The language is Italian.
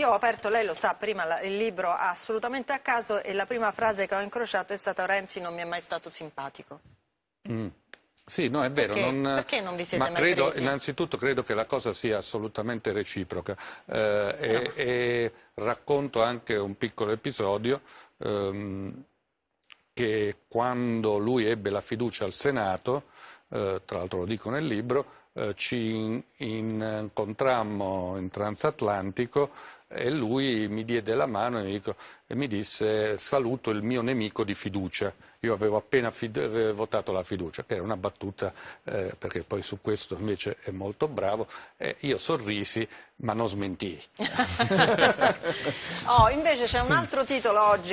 Io ho aperto, lei lo sa, prima il libro assolutamente a caso e la prima frase che ho incrociato è stata Renzi non mi è mai stato simpatico. Mm. Sì, no, è vero. Perché non, Perché non vi siete ma mai credo, presi? Innanzitutto credo che la cosa sia assolutamente reciproca eh, no. e, e, racconto anche un piccolo episodio. Ehm, che quando lui ebbe la fiducia al Senato, eh, tra l'altro lo dico nel libro, eh, ci incontrammo in transatlantico e lui mi diede la mano e mi, dico, e mi disse saluto il mio nemico di fiducia. Io avevo appena fid- eh, votato la fiducia, che era una battuta, eh, perché poi su questo invece è molto bravo. Eh, io sorrisi, ma non smentii. oh, invece c'è un altro titolo oggi.